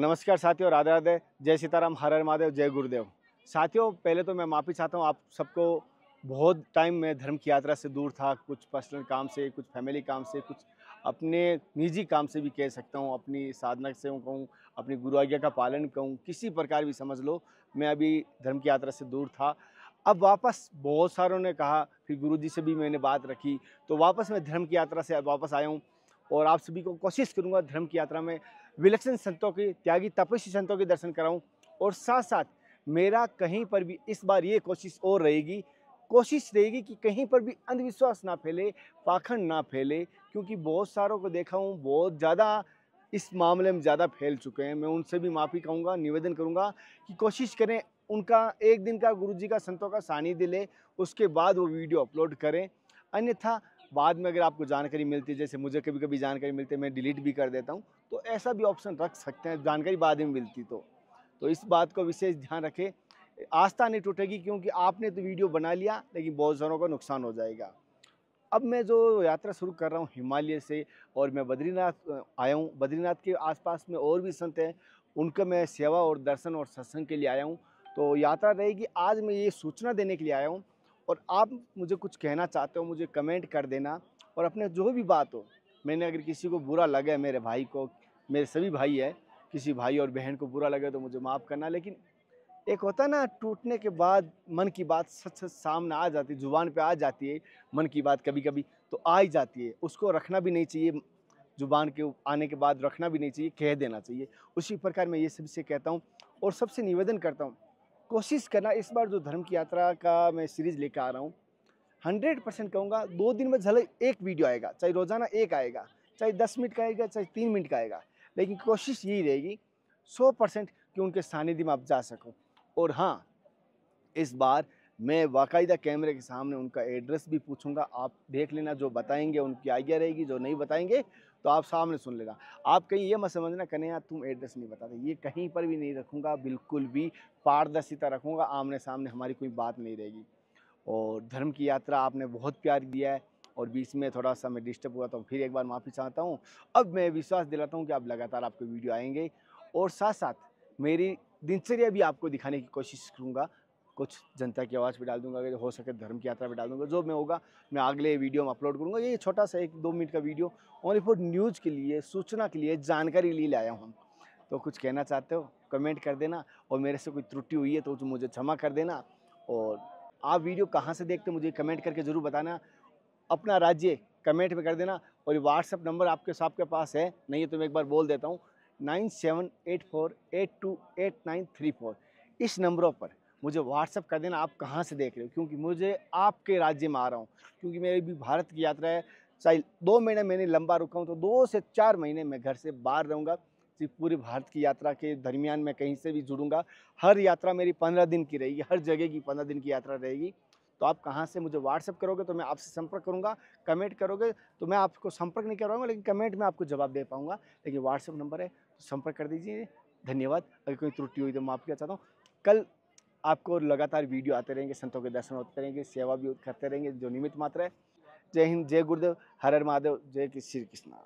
नमस्कार साथियों राधे राधे जय सीताराम हर हर महादेव जय गुरुदेव साथियों पहले तो मैं माफ़ी चाहता हूँ आप सबको बहुत टाइम में धर्म की यात्रा से दूर था कुछ पर्सनल काम से कुछ फैमिली काम से कुछ अपने निजी काम से भी कह सकता हूँ अपनी साधना से कहूँ अपनी गुरु आज्ञा का पालन कहूँ किसी प्रकार भी समझ लो मैं अभी धर्म की यात्रा से दूर था अब वापस बहुत सारों ने कहा फिर गुरुजी से भी मैंने बात रखी तो वापस मैं धर्म की यात्रा से वापस आया हूँ और आप सभी को कोशिश करूँगा धर्म की यात्रा में विलक्षण संतों की त्यागी तपस्वी संतों के दर्शन कराऊँ और साथ साथ मेरा कहीं पर भी इस बार ये कोशिश और रहेगी कोशिश रहेगी कि कहीं पर भी अंधविश्वास ना फैले पाखंड ना फैले क्योंकि बहुत सारों को देखा हूँ बहुत ज़्यादा इस मामले में ज़्यादा फैल चुके हैं मैं उनसे भी माफ़ी कहूँगा निवेदन करूँगा कि कोशिश करें उनका एक दिन का गुरुजी का संतों का सानिध्य ले उसके बाद वो वीडियो अपलोड करें अन्यथा बाद में अगर आपको जानकारी मिलती है जैसे मुझे कभी कभी जानकारी मिलती है मैं डिलीट भी कर देता हूँ तो ऐसा भी ऑप्शन रख सकते हैं जानकारी बाद में मिलती तो तो इस बात का विशेष ध्यान रखें आस्था नहीं टूटेगी क्योंकि आपने तो वीडियो बना लिया लेकिन बहुत सारों का नुकसान हो जाएगा अब मैं जो यात्रा शुरू कर रहा हूँ हिमालय से और मैं बद्रीनाथ आया हूँ बद्रीनाथ के आसपास में और भी संत हैं उनका मैं सेवा और दर्शन और सत्संग के लिए आया हूँ तो यात्रा रहेगी आज मैं ये सूचना देने के लिए आया हूँ और आप मुझे कुछ कहना चाहते हो मुझे कमेंट कर देना और अपने जो भी बात हो मैंने अगर किसी को बुरा लगे मेरे भाई को मेरे सभी भाई है किसी भाई और बहन को बुरा लगे तो मुझे माफ़ करना लेकिन एक होता ना टूटने के बाद मन की बात सच सच सामने आ जाती है जुबान पे आ जाती है मन की बात कभी कभी तो आ ही जाती है उसको रखना भी नहीं चाहिए जुबान के आने के बाद रखना भी नहीं चाहिए कह देना चाहिए उसी प्रकार मैं ये सबसे कहता हूँ और सबसे निवेदन करता हूँ कोशिश करना इस बार जो धर्म की यात्रा का मैं सीरीज़ लेकर आ रहा हूँ हंड्रेड परसेंट कहूँगा दो दिन में झलक एक वीडियो आएगा चाहे रोज़ाना एक आएगा चाहे दस मिनट का आएगा चाहे तीन मिनट का आएगा लेकिन कोशिश यही रहेगी सौ परसेंट कि उनके सानिध्य में आप जा सको और हाँ इस बार मैं बाकायदा कैमरे के सामने उनका एड्रेस भी पूछूंगा आप देख लेना जो बताएंगे उनकी आइडिया रहेगी जो नहीं बताएंगे तो आप सामने सुन लेना आप कहीं ये मत समझना कहें यार तुम एड्रेस नहीं बताते ये कहीं पर भी नहीं रखूँगा बिल्कुल भी पारदर्शिता रखूँगा आमने सामने हमारी कोई बात नहीं रहेगी और धर्म की यात्रा आपने बहुत प्यार दिया है और बीच में थोड़ा सा मैं डिस्टर्ब हुआ तो फिर एक बार माफ़ी चाहता हूँ अब मैं विश्वास दिलाता हूँ कि आप लगातार आपके वीडियो आएंगे और साथ साथ मेरी दिनचर्या भी आपको दिखाने की कोशिश करूँगा कुछ जनता की आवाज़ भी डाल दूंगा अगर हो सके धर्म की यात्रा भी डाल दूंगा जो मैं होगा मैं अगले वीडियो में अपलोड करूँगा ये छोटा सा एक दो मिनट का वीडियो ओनली फॉर न्यूज़ के लिए सूचना के लिए जानकारी लिए लाया हूँ तो कुछ कहना चाहते हो कमेंट कर देना और मेरे से कोई त्रुटि हुई है तो मुझे क्षमा कर देना और आप वीडियो कहाँ से देखते मुझे कमेंट करके ज़रूर बताना अपना राज्य कमेंट में कर देना और व्हाट्सअप नंबर आपके साहब के पास है नहीं तो मैं एक बार बोल देता हूँ nine seven eight four eight two eight nine three four इस नंबरों पर मुझे व्हाट्सअप कर देना आप कहाँ से देख रहे हो क्योंकि मुझे आपके राज्य में आ रहा हूँ क्योंकि मेरी भी भारत की यात्रा है चाहे दो महीने मैंने लंबा रुका हूँ तो दो से चार महीने मैं घर से बाहर रहूँगा सिर्फ पूरे भारत की यात्रा के दरमियान मैं कहीं से भी जुड़ूंगा हर यात्रा मेरी पंद्रह दिन की रहेगी हर जगह की पंद्रह दिन की यात्रा रहेगी तो आप कहाँ से मुझे व्हाट्सअप करोगे तो मैं आपसे संपर्क करूँगा कमेंट करोगे तो मैं आपको संपर्क नहीं करवाऊँगा लेकिन कमेंट में आपको जवाब दे पाऊँगा लेकिन व्हाट्सअप नंबर है तो संपर्क कर दीजिए धन्यवाद अगर कोई त्रुटि हुई तो माफ़ किया चाहता हूँ कल आपको लगातार वीडियो आते रहेंगे संतों के दर्शन होते रहेंगे सेवा भी करते रहेंगे जो निमित्त मात्र है जय हिंद जय गुरुदेव हर हर महादेव जय श्री कृष्णा